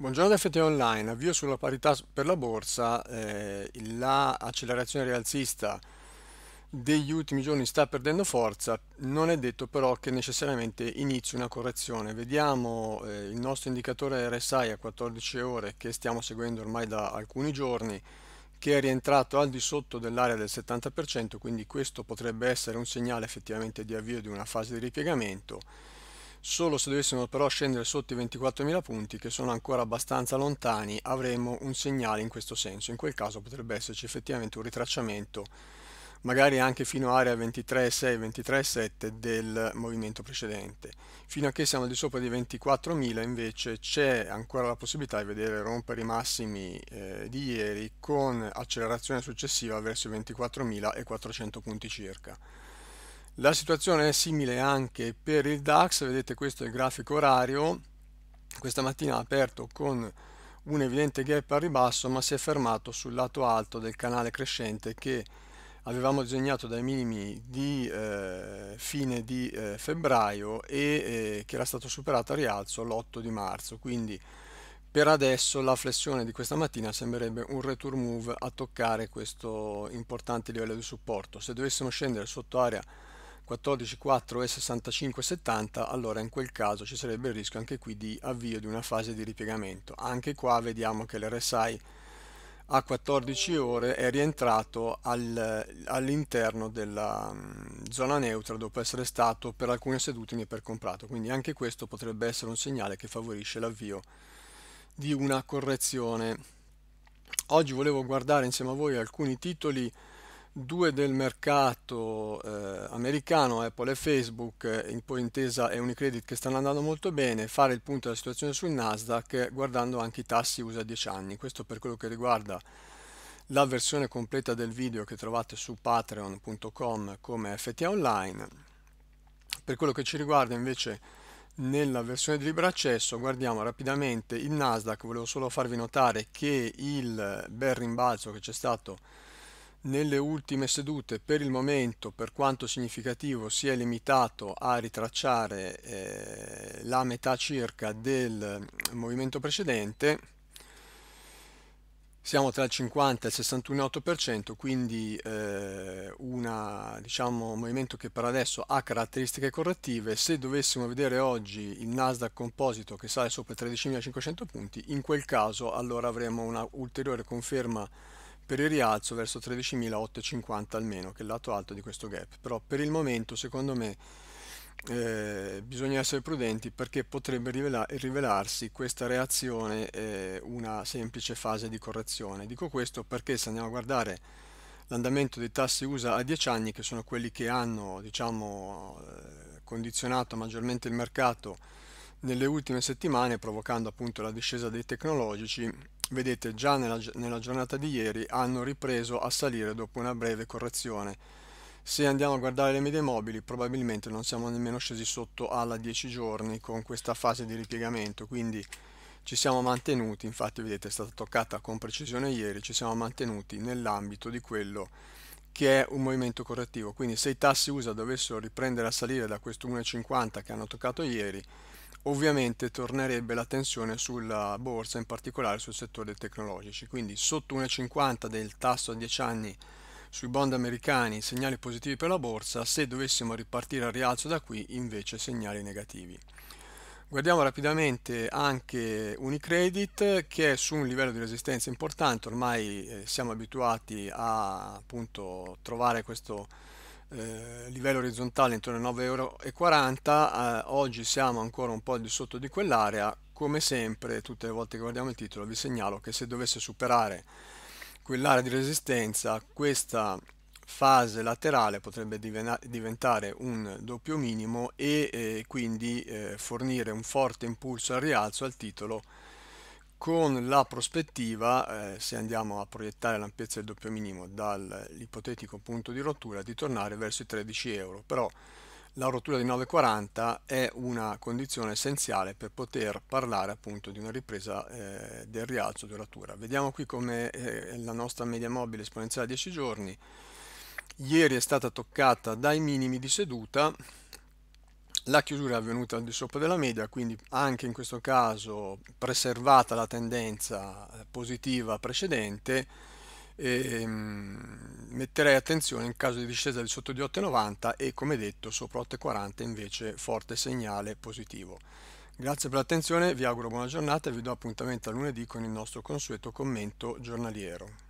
Buongiorno FT Online, avvio sulla parità per la borsa, eh, l'accelerazione rialzista degli ultimi giorni sta perdendo forza, non è detto però che necessariamente inizi una correzione. Vediamo eh, il nostro indicatore RSI a 14 ore che stiamo seguendo ormai da alcuni giorni, che è rientrato al di sotto dell'area del 70%, quindi questo potrebbe essere un segnale effettivamente di avvio di una fase di ripiegamento solo se dovessimo però scendere sotto i 24.000 punti che sono ancora abbastanza lontani avremmo un segnale in questo senso in quel caso potrebbe esserci effettivamente un ritracciamento magari anche fino a area 23,6-23,7 del movimento precedente. Fino a che siamo di sopra di 24.000 invece c'è ancora la possibilità di vedere rompere i massimi eh, di ieri con accelerazione successiva verso i 24.400 punti circa. La situazione è simile anche per il DAX, vedete questo è il grafico orario, questa mattina ha aperto con un evidente gap al ribasso ma si è fermato sul lato alto del canale crescente che avevamo disegnato dai minimi di eh, fine di eh, febbraio e eh, che era stato superato a rialzo l'8 di marzo quindi per adesso la flessione di questa mattina sembrerebbe un return move a toccare questo importante livello di supporto se dovessimo scendere sotto area 14,4 e 65,70 allora in quel caso ci sarebbe il rischio anche qui di avvio di una fase di ripiegamento anche qua vediamo che l'RSI a 14 ore è rientrato al, all'interno della mm, zona neutra dopo essere stato per alcune sedute mi per comprato quindi anche questo potrebbe essere un segnale che favorisce l'avvio di una correzione oggi volevo guardare insieme a voi alcuni titoli due del mercato eh, americano, Apple e Facebook, eh, in poi Intesa e Unicredit che stanno andando molto bene, fare il punto della situazione sul Nasdaq eh, guardando anche i tassi USA 10 anni. Questo per quello che riguarda la versione completa del video che trovate su patreon.com come FTA Online. Per quello che ci riguarda invece nella versione di libero accesso guardiamo rapidamente il Nasdaq, volevo solo farvi notare che il bel rimbalzo che c'è stato nelle ultime sedute per il momento, per quanto significativo, si è limitato a ritracciare eh, la metà circa del mm, movimento precedente. Siamo tra il 50 e il 61,8%, quindi eh, una, diciamo, un movimento che per adesso ha caratteristiche correttive. Se dovessimo vedere oggi il Nasdaq composito che sale sopra i 13.500 punti, in quel caso allora avremo una ulteriore conferma per il rialzo verso 13.850 almeno che è il lato alto di questo gap però per il momento secondo me eh, bisogna essere prudenti perché potrebbe rivela rivelarsi questa reazione eh, una semplice fase di correzione dico questo perché se andiamo a guardare l'andamento dei tassi USA a 10 anni che sono quelli che hanno diciamo, eh, condizionato maggiormente il mercato nelle ultime settimane provocando appunto la discesa dei tecnologici vedete già nella, nella giornata di ieri hanno ripreso a salire dopo una breve correzione se andiamo a guardare le medie mobili probabilmente non siamo nemmeno scesi sotto alla 10 giorni con questa fase di ripiegamento quindi ci siamo mantenuti infatti vedete è stata toccata con precisione ieri ci siamo mantenuti nell'ambito di quello che è un movimento correttivo quindi se i tassi USA dovessero riprendere a salire da questo 1,50 che hanno toccato ieri ovviamente tornerebbe la tensione sulla borsa, in particolare sul settore tecnologici. Quindi sotto 1,50 del tasso a 10 anni sui bond americani segnali positivi per la borsa, se dovessimo ripartire al rialzo da qui invece segnali negativi. Guardiamo rapidamente anche Unicredit che è su un livello di resistenza importante, ormai eh, siamo abituati a appunto, trovare questo eh, livello orizzontale intorno ai 9,40 euro, eh, oggi siamo ancora un po' di sotto di quell'area, come sempre tutte le volte che guardiamo il titolo vi segnalo che se dovesse superare quell'area di resistenza questa fase laterale potrebbe diventare un doppio minimo e eh, quindi eh, fornire un forte impulso al rialzo al titolo con la prospettiva, eh, se andiamo a proiettare l'ampiezza del doppio minimo dall'ipotetico punto di rottura, di tornare verso i 13 euro. Però la rottura di 9,40 è una condizione essenziale per poter parlare appunto di una ripresa eh, del rialzo di duratura. Vediamo qui come eh, la nostra media mobile esponenziale a 10 giorni. Ieri è stata toccata dai minimi di seduta, la chiusura è avvenuta al di sopra della media, quindi anche in questo caso preservata la tendenza eh, positiva precedente. E, ehm, metterei attenzione in caso di discesa di sotto di 8,90 e come detto sopra 8,40 invece forte segnale positivo. Grazie per l'attenzione, vi auguro buona giornata e vi do appuntamento a lunedì con il nostro consueto commento giornaliero.